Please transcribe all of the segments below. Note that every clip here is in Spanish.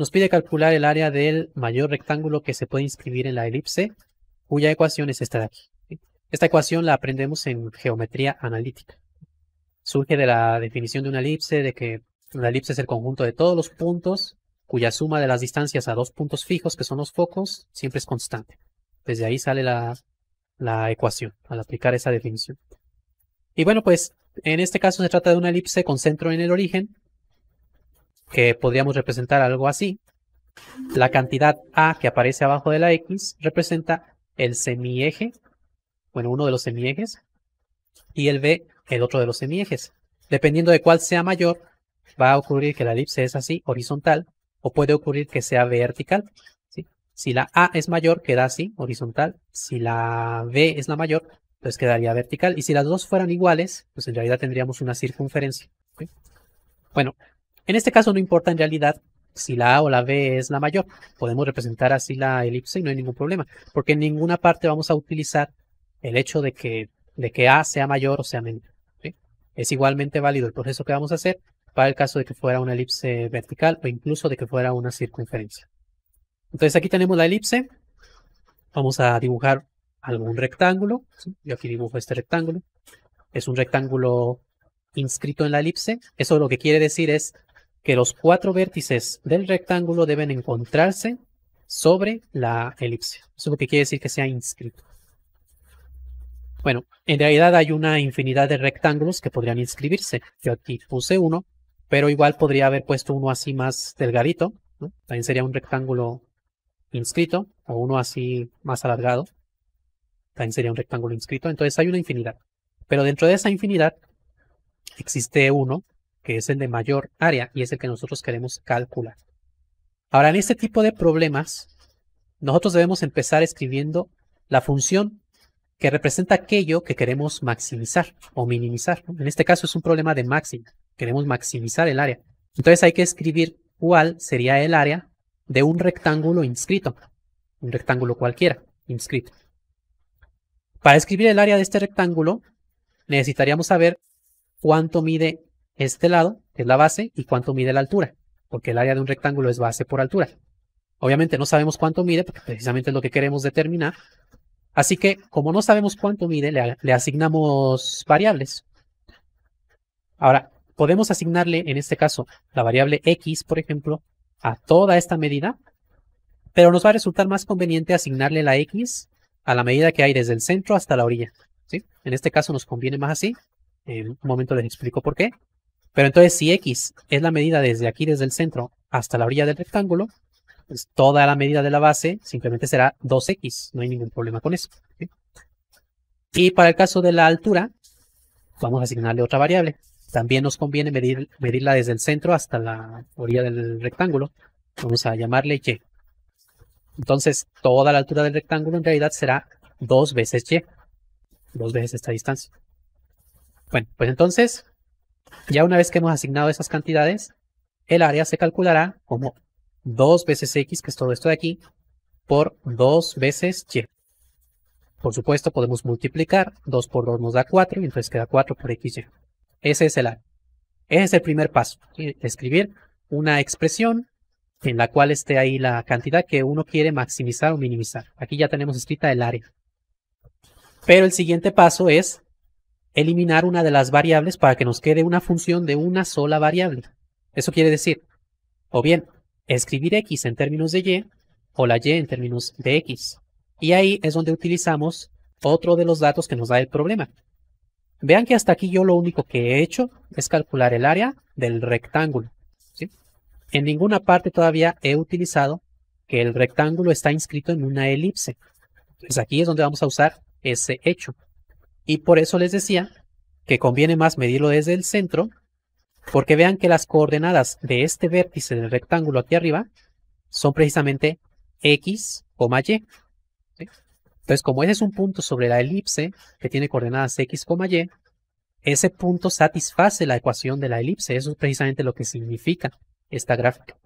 Nos pide calcular el área del mayor rectángulo que se puede inscribir en la elipse, cuya ecuación es esta de aquí. Esta ecuación la aprendemos en geometría analítica. Surge de la definición de una elipse, de que una elipse es el conjunto de todos los puntos cuya suma de las distancias a dos puntos fijos, que son los focos, siempre es constante. Desde ahí sale la, la ecuación, al aplicar esa definición. Y bueno, pues en este caso se trata de una elipse con centro en el origen, que podríamos representar algo así. La cantidad A que aparece abajo de la X representa el semieje, bueno, uno de los semiejes, y el B, el otro de los semiejes. Dependiendo de cuál sea mayor, va a ocurrir que la elipse es así, horizontal, o puede ocurrir que sea vertical. Si la A es mayor, queda así, horizontal. Si la B es la mayor, pues quedaría vertical. Y si las dos fueran iguales, pues en realidad tendríamos una circunferencia. Bueno, en este caso no importa en realidad si la A o la B es la mayor. Podemos representar así la elipse y no hay ningún problema, porque en ninguna parte vamos a utilizar el hecho de que, de que A sea mayor o sea menor. Es igualmente válido el proceso que vamos a hacer para el caso de que fuera una elipse vertical o incluso de que fuera una circunferencia. Entonces aquí tenemos la elipse. Vamos a dibujar algún rectángulo. Yo aquí dibujo este rectángulo. Es un rectángulo inscrito en la elipse. Eso lo que quiere decir es que los cuatro vértices del rectángulo deben encontrarse sobre la elipse. Eso es lo que quiere decir que sea inscrito. Bueno, en realidad hay una infinidad de rectángulos que podrían inscribirse. Yo aquí puse uno, pero igual podría haber puesto uno así más delgadito. También sería un rectángulo inscrito o uno así más alargado. También sería un rectángulo inscrito. Entonces hay una infinidad. Pero dentro de esa infinidad existe uno que es el de mayor área y es el que nosotros queremos calcular. Ahora, en este tipo de problemas, nosotros debemos empezar escribiendo la función que representa aquello que queremos maximizar o minimizar. En este caso es un problema de máxima. Queremos maximizar el área. Entonces hay que escribir cuál sería el área de un rectángulo inscrito. Un rectángulo cualquiera inscrito. Para escribir el área de este rectángulo, necesitaríamos saber cuánto mide este lado, es la base, y cuánto mide la altura, porque el área de un rectángulo es base por altura. Obviamente no sabemos cuánto mide, porque precisamente es lo que queremos determinar. Así que, como no sabemos cuánto mide, le, asignamos variables. Ahora, podemos asignarle, en este caso, la variable x, por ejemplo, a toda esta medida, pero nos va a resultar más conveniente asignarle la x a la medida que hay desde el centro hasta la orilla. ¿sí? En este caso nos conviene más así. En un momento les explico por qué. Pero entonces si x es la medida desde aquí, desde el centro, hasta la orilla del rectángulo, pues toda la medida de la base simplemente será 2x. No hay ningún problema con eso. Y para el caso de la altura, vamos a asignarle otra variable. También nos conviene medir, medirla desde el centro hasta la orilla del rectángulo. Vamos a llamarle y. Entonces, toda la altura del rectángulo en realidad será 2 veces y. Dos veces esta distancia. Bueno, pues entonces ya una vez que hemos asignado esas cantidades, el área se calculará como 2 veces x, que es todo esto de aquí, por 2 veces y. Por supuesto, podemos multiplicar. 2 por 2 nos da 4, y entonces queda 4 por xy. Ese es el área. Ese es el primer paso. Escribir una expresión en la cual esté ahí la cantidad que uno quiere maximizar o minimizar. Aquí ya tenemos escrita el área. Pero el siguiente paso es eliminar una de las variables para que nos quede una función de una sola variable. Eso quiere decir, o bien escribir x en términos de y, o la y en términos de x. Y ahí es donde utilizamos otro de los datos que nos da el problema. Vean que hasta aquí yo lo único que he hecho es calcular el área del rectángulo. En ninguna parte todavía he utilizado que el rectángulo está inscrito en una elipse. Entonces pues aquí es donde vamos a usar ese hecho. Y por eso les decía que conviene más medirlo desde el centro, porque vean que las coordenadas de este vértice del rectángulo aquí arriba son precisamente x, y. Entonces, como ese es un punto sobre la elipse que tiene coordenadas x, y, ese punto satisface la ecuación de la elipse. Eso es precisamente lo que significa esta gráfica.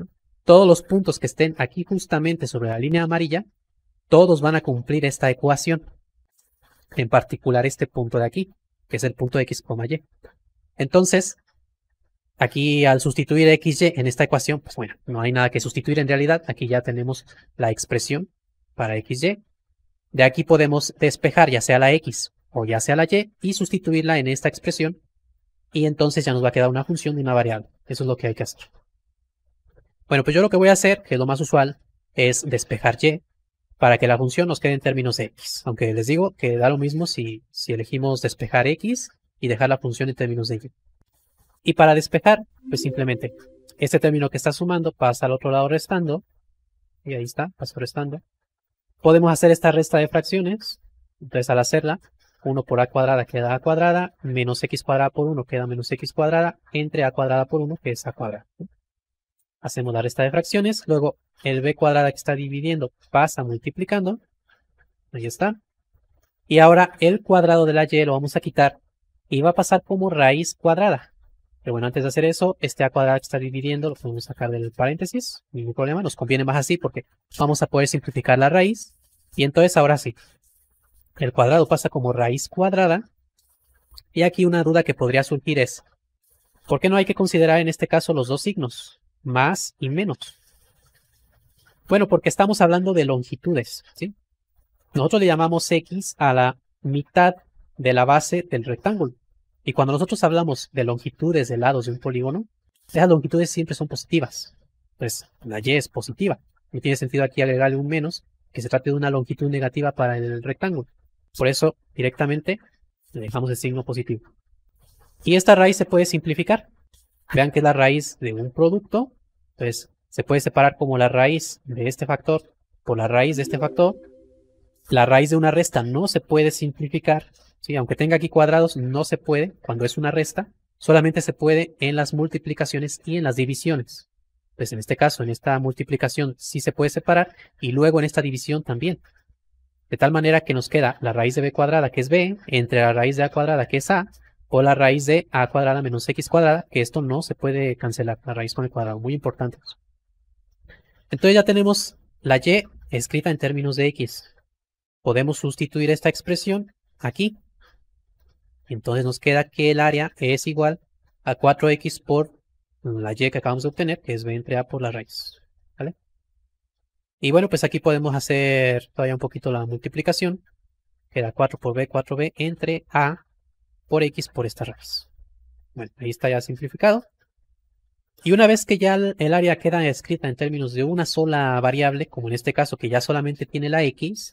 Todos los puntos que estén aquí justamente sobre la línea amarilla, todos van a cumplir esta ecuación en particular este punto de aquí, que es el punto x, y. Entonces, aquí al sustituir xy en esta ecuación, pues bueno, no hay nada que sustituir en realidad, aquí ya tenemos la expresión para xy. De aquí podemos despejar ya sea la x o ya sea la y y sustituirla en esta expresión y entonces ya nos va a quedar una función de una variable. Eso es lo que hay que hacer. Bueno, pues yo lo que voy a hacer, que es lo más usual, es despejar y para que la función nos quede en términos de x. Aunque les digo que da lo mismo si, elegimos despejar x y dejar la función en términos de y. Y para despejar, pues simplemente este término que está sumando pasa al otro lado restando. Y ahí está, pasó restando. Podemos hacer esta resta de fracciones. Entonces al hacerla, 1 por a cuadrada queda a cuadrada, menos x cuadrada por 1 queda menos x cuadrada, entre a cuadrada por 1 que es a cuadrada hacemos la esta de fracciones, luego el b cuadrada que está dividiendo pasa multiplicando, ahí está, y ahora el cuadrado de la y lo vamos a quitar y va a pasar como raíz cuadrada. Pero bueno, antes de hacer eso, este a cuadrada que está dividiendo lo podemos sacar del paréntesis, ningún problema, nos conviene más así porque vamos a poder simplificar la raíz. Y entonces ahora sí, el cuadrado pasa como raíz cuadrada. Y aquí una duda que podría surgir es, ¿por qué no hay que considerar en este caso los dos signos? más y menos. Bueno, porque estamos hablando de longitudes, ¿sí? Nosotros le llamamos x a la mitad de la base del rectángulo. Y cuando nosotros hablamos de longitudes de lados de un polígono, esas longitudes siempre son positivas. Pues la y es positiva. No tiene sentido aquí agregarle un menos que se trate de una longitud negativa para el rectángulo. Por eso, directamente, le dejamos el signo positivo. Y esta raíz se puede simplificar. Vean que es la raíz de un producto. Entonces, se puede separar como la raíz de este factor por la raíz de este factor. La raíz de una resta no se puede simplificar. ¿sí? Aunque tenga aquí cuadrados, no se puede cuando es una resta. Solamente se puede en las multiplicaciones y en las divisiones. Pues en este caso, en esta multiplicación sí se puede separar y luego en esta división también. De tal manera que nos queda la raíz de b cuadrada, que es b, entre la raíz de a cuadrada, que es a, o la raíz de a cuadrada menos x cuadrada, que esto no se puede cancelar, la raíz con el cuadrado, muy importante. Entonces ya tenemos la y escrita en términos de x. Podemos sustituir esta expresión aquí. Entonces nos queda que el área es igual a 4x por la y que acabamos de obtener, que es b entre a por la raíz. Y bueno, pues aquí podemos hacer todavía un poquito la multiplicación. Queda 4 por b, 4b entre a por X por estas raíces. Bueno, ahí está ya simplificado. Y una vez que ya el área queda escrita en términos de una sola variable, como en este caso que ya solamente tiene la X,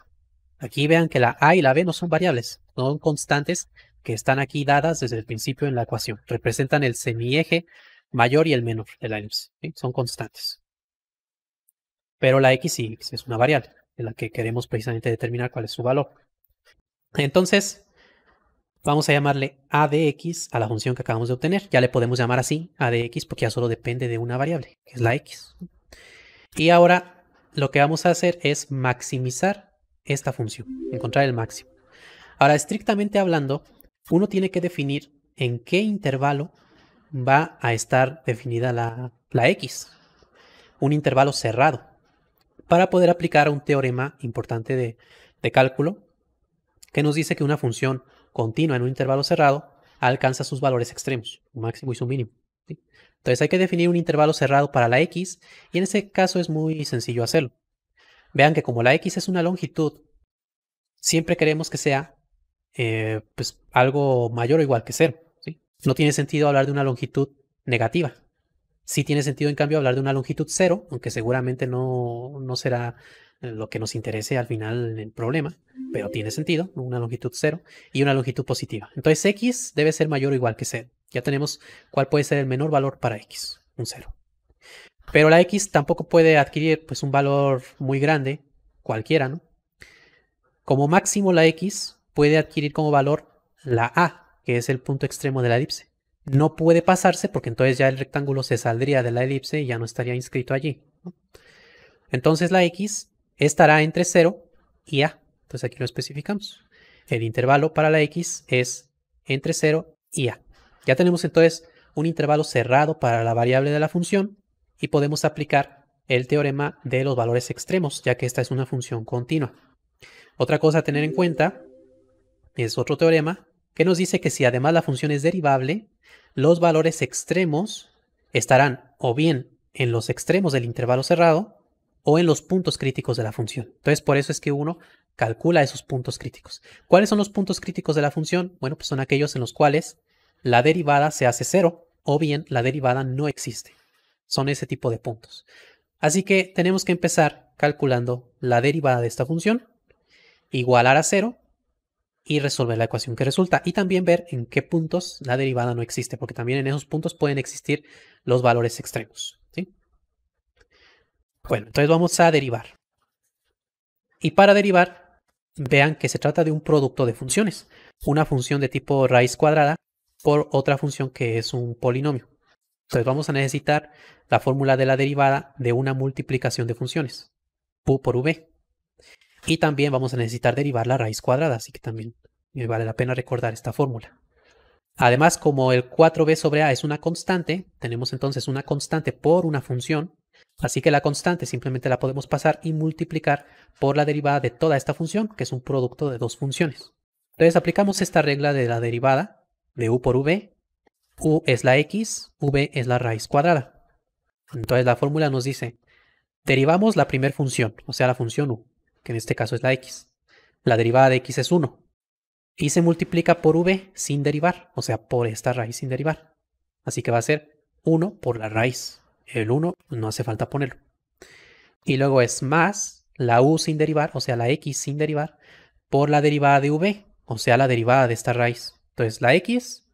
aquí vean que la A y la B no son variables, son constantes que están aquí dadas desde el principio en la ecuación. Representan el semieje mayor y el menor de la elipse. Son constantes. Pero la X y X es una variable en la que queremos precisamente determinar cuál es su valor. Entonces, Vamos a llamarle a de x a la función que acabamos de obtener. Ya le podemos llamar así a de x porque ya solo depende de una variable, que es la x. Y ahora lo que vamos a hacer es maximizar esta función, encontrar el máximo. Ahora, estrictamente hablando, uno tiene que definir en qué intervalo va a estar definida la, la x, un intervalo cerrado, para poder aplicar un teorema importante de, de cálculo que nos dice que una función continua en un intervalo cerrado alcanza sus valores extremos, un máximo y su mínimo. Entonces hay que definir un intervalo cerrado para la x y en ese caso es muy sencillo hacerlo. Vean que como la x es una longitud, siempre queremos que sea eh, pues, algo mayor o igual que cero. No tiene sentido hablar de una longitud negativa. Sí tiene sentido, en cambio, hablar de una longitud cero, aunque seguramente no, no será eh, lo que nos interese al final en el problema pero tiene sentido, una longitud cero y una longitud positiva. Entonces x debe ser mayor o igual que cero. Ya tenemos cuál puede ser el menor valor para x, un cero. Pero la x tampoco puede adquirir pues, un valor muy grande, cualquiera, ¿no? Como máximo la x puede adquirir como valor la a, que es el punto extremo de la elipse. No puede pasarse porque entonces ya el rectángulo se saldría de la elipse y ya no estaría inscrito allí. Entonces la x estará entre 0 y a. Entonces pues, aquí lo especificamos. El intervalo para la X es entre 0 y A. Ya tenemos entonces un intervalo cerrado para la variable de la función y podemos aplicar el teorema de los valores extremos, ya que esta es una función continua. Otra cosa a tener en cuenta es otro teorema que nos dice que si además la función es derivable, los valores extremos estarán o bien en los extremos del intervalo cerrado o en los puntos críticos de la función. Entonces, por eso es que uno calcula esos puntos críticos. ¿Cuáles son los puntos críticos de la función? Bueno, pues son aquellos en los cuales la derivada se hace cero o bien la derivada no existe. Son ese tipo de puntos. Así que tenemos que empezar calculando la derivada de esta función, igualar a cero y resolver la ecuación que resulta. Y también ver en qué puntos la derivada no existe, porque también en esos puntos pueden existir los valores extremos. ¿sí? Bueno, entonces vamos a derivar. Y para derivar vean que se trata de un producto de funciones. Una función de tipo raíz cuadrada por otra función que es un polinomio. Entonces vamos a necesitar la fórmula de la derivada de una multiplicación de funciones, u por v. Y también vamos a necesitar derivar la raíz cuadrada, así que también me vale la pena recordar esta fórmula. Además, como el 4b sobre a es una constante, tenemos entonces una constante por una función, Así que la constante simplemente la podemos pasar y multiplicar por la derivada de toda esta función, que es un producto de dos funciones. Entonces aplicamos esta regla de la derivada de u por v. u es la x, v es la raíz cuadrada. Entonces la fórmula nos dice, derivamos la primera función, o sea la función u, que en este caso es la x. La derivada de x es 1. Y se multiplica por v sin derivar, o sea, por esta raíz sin derivar. Así que va a ser 1 por la raíz el 1 no hace falta ponerlo. Y luego es más la u sin derivar, o sea, la x sin derivar, por la derivada de v, o sea, la derivada de esta raíz. Entonces, la x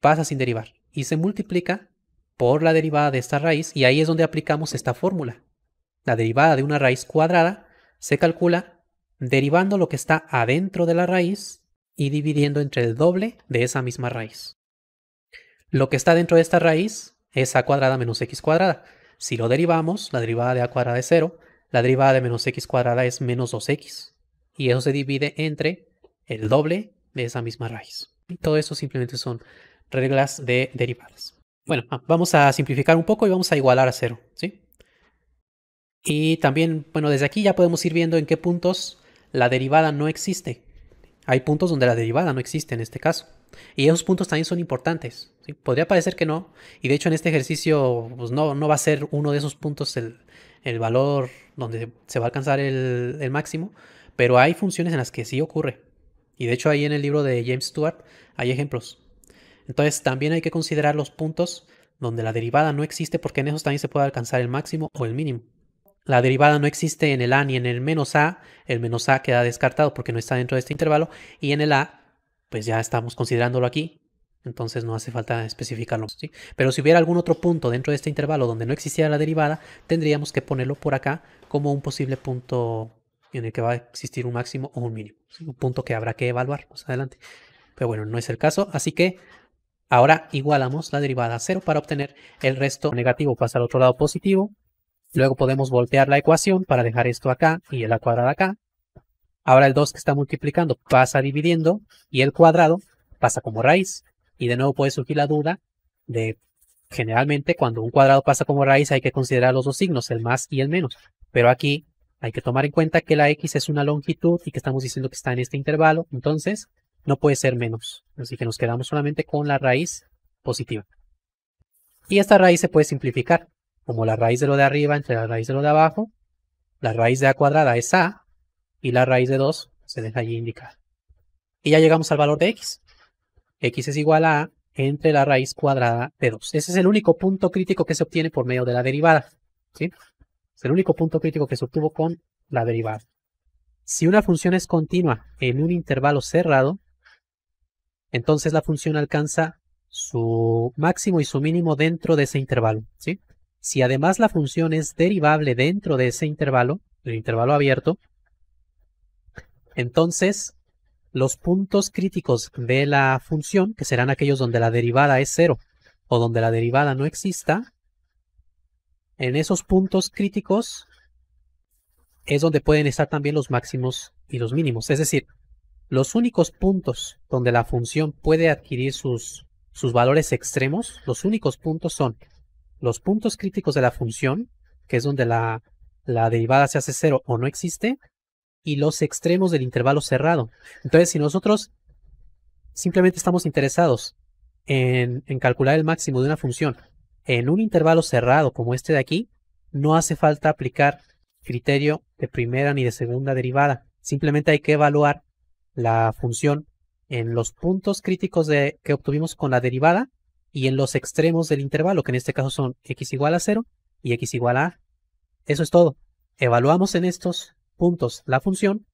pasa sin derivar y se multiplica por la derivada de esta raíz y ahí es donde aplicamos esta fórmula. La derivada de una raíz cuadrada se calcula derivando lo que está adentro de la raíz y dividiendo entre el doble de esa misma raíz. Lo que está dentro de esta raíz es a cuadrada menos x cuadrada. Si lo derivamos, la derivada de a cuadrada es 0, la derivada de menos x cuadrada es menos 2x. Y eso se divide entre el doble de esa misma raíz. Y todo eso simplemente son reglas de derivadas. Bueno, ah, vamos a simplificar un poco y vamos a igualar a 0, ¿sí? Y también, bueno, desde aquí ya podemos ir viendo en qué puntos la derivada no existe. Hay puntos donde la derivada no existe en este caso. Y esos puntos también son importantes. Podría parecer que no, y de hecho en este ejercicio pues no, no va a ser uno de esos puntos el, valor donde se va a alcanzar el, el, máximo, pero hay funciones en las que sí ocurre. Y de hecho ahí en el libro de James Stewart hay ejemplos. Entonces también hay que considerar los puntos donde la derivada no existe porque en esos también se puede alcanzar el máximo o el mínimo. La derivada no existe en el a ni en el menos a, el menos a queda descartado porque no está dentro de este intervalo y en el a pues ya estamos considerándolo aquí entonces no hace falta especificarlo. ¿sí? Pero si hubiera algún otro punto dentro de este intervalo donde no existiera la derivada, tendríamos que ponerlo por acá como un posible punto en el que va a existir un máximo o un mínimo. Un punto que habrá que evaluar más adelante. Pero bueno, no es el caso. Así que ahora igualamos la derivada a cero para obtener el resto negativo. Pasa al otro lado positivo. Luego podemos voltear la ecuación para dejar esto acá y el a cuadrado acá. Ahora el 2 que está multiplicando pasa dividiendo y el cuadrado pasa como raíz. Y de nuevo puede surgir la duda de, generalmente cuando un cuadrado pasa como raíz hay que considerar los dos signos, el más y el menos. Pero aquí hay que tomar en cuenta que la x es una longitud y que estamos diciendo que está en este intervalo, entonces no puede ser menos. Así que nos quedamos solamente con la raíz positiva. Y esta raíz se puede simplificar, como la raíz de lo de arriba entre la raíz de lo de abajo, la raíz de a cuadrada es a, y la raíz de 2 se deja allí indicada. Y ya llegamos al valor de x x es igual a entre la raíz cuadrada de 2. Ese es el único punto crítico que se obtiene por medio de la derivada. ¿sí? Es el único punto crítico que se obtuvo con la derivada. Si una función es continua en un intervalo cerrado, entonces la función alcanza su máximo y su mínimo dentro de ese intervalo. ¿sí? Si además la función es derivable dentro de ese intervalo, el intervalo abierto, entonces los puntos críticos de la función, que serán aquellos donde la derivada es cero o donde la derivada no exista, en esos puntos críticos es donde pueden estar también los máximos y los mínimos. Es decir, los únicos puntos donde la función puede adquirir sus, sus valores extremos, los únicos puntos son los puntos críticos de la función, que es donde la, la derivada se hace cero o no existe, y los extremos del intervalo cerrado. Entonces, si nosotros simplemente estamos interesados en, calcular el máximo de una función en un intervalo cerrado como este de aquí, no hace falta aplicar criterio de primera ni de segunda derivada. Simplemente hay que evaluar la función en los puntos críticos de, que obtuvimos con la derivada y en los extremos del intervalo, que en este caso son x igual a 0 y x igual a... Eso es todo. Evaluamos en estos puntos la función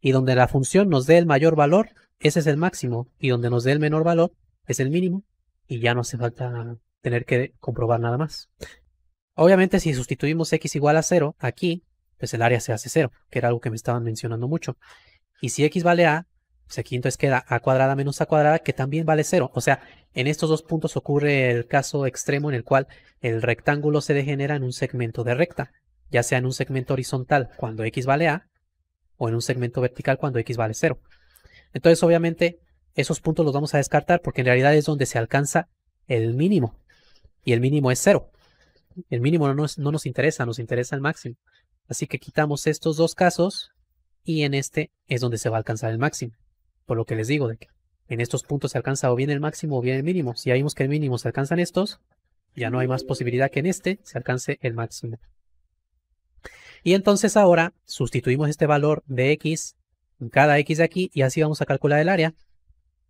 y donde la función nos dé el mayor valor, ese es el máximo y donde nos dé el menor valor es el mínimo y ya no hace falta tener que comprobar nada más. Obviamente si sustituimos x igual a 0 aquí, pues el área se hace 0, que era algo que me estaban mencionando mucho. Y si x vale a, pues aquí entonces queda a cuadrada menos a cuadrada, que también vale 0. O sea, en estos dos puntos ocurre el caso extremo en el cual el rectángulo se degenera en un segmento de recta ya sea en un segmento horizontal cuando x vale a o en un segmento vertical cuando x vale 0. Entonces, obviamente, esos puntos los vamos a descartar porque en realidad es donde se alcanza el mínimo y el mínimo es 0. El mínimo no nos, interesa, nos interesa el máximo. Así que quitamos estos dos casos y en este es donde se va a alcanzar el máximo. Por lo que les digo, de que en estos puntos se alcanza o bien el máximo o bien el mínimo. Si ya vimos que el mínimo se alcanzan estos, ya no hay más posibilidad que en este se alcance el máximo. Y entonces ahora sustituimos este valor de x, en cada x de aquí, y así vamos a calcular el área.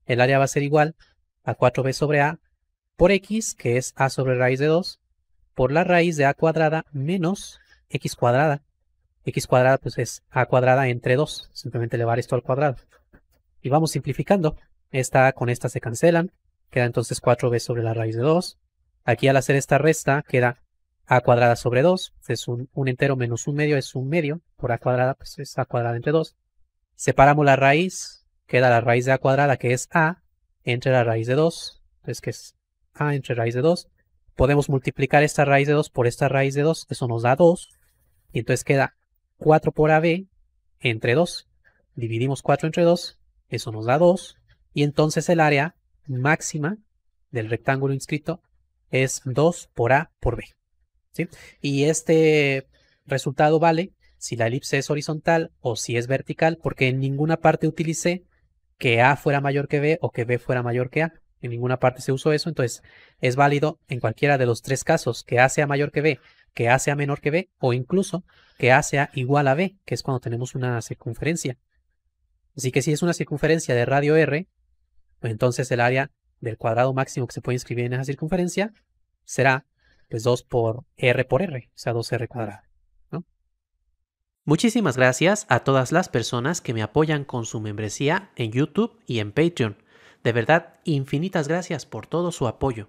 El área va a ser igual a 4b sobre a por x, que es a sobre raíz de 2, por la raíz de a cuadrada menos x cuadrada. x cuadrada pues es a cuadrada entre 2, simplemente elevar esto al cuadrado. Y vamos simplificando. Esta con esta se cancelan, queda entonces 4b sobre la raíz de 2. Aquí al hacer esta resta queda a cuadrada sobre 2, es un, entero menos un medio, es un medio, por a cuadrada pues es a cuadrada entre 2. Separamos la raíz, queda la raíz de a cuadrada que es a entre la raíz de 2, entonces pues, que es a entre raíz de 2. Podemos multiplicar esta raíz de 2 por esta raíz de 2, eso nos da 2, y entonces queda 4 por ab entre 2. Dividimos 4 entre 2, eso nos da 2, y entonces el área máxima del rectángulo inscrito es 2 por a por b. Y este resultado vale si la elipse es horizontal o si es vertical, porque en ninguna parte utilicé que A fuera mayor que B o que B fuera mayor que A. En ninguna parte se usó eso, entonces es válido en cualquiera de los tres casos, que A sea mayor que B, que A sea menor que B o incluso que A sea igual a B, que es cuando tenemos una circunferencia. Así que si es una circunferencia de radio R, pues entonces el área del cuadrado máximo que se puede inscribir en esa circunferencia será pues 2 por r por r, o sea, 2r Muchísimas gracias a todas las personas que me apoyan con su membresía en YouTube y en Patreon. De verdad, infinitas gracias por todo su apoyo.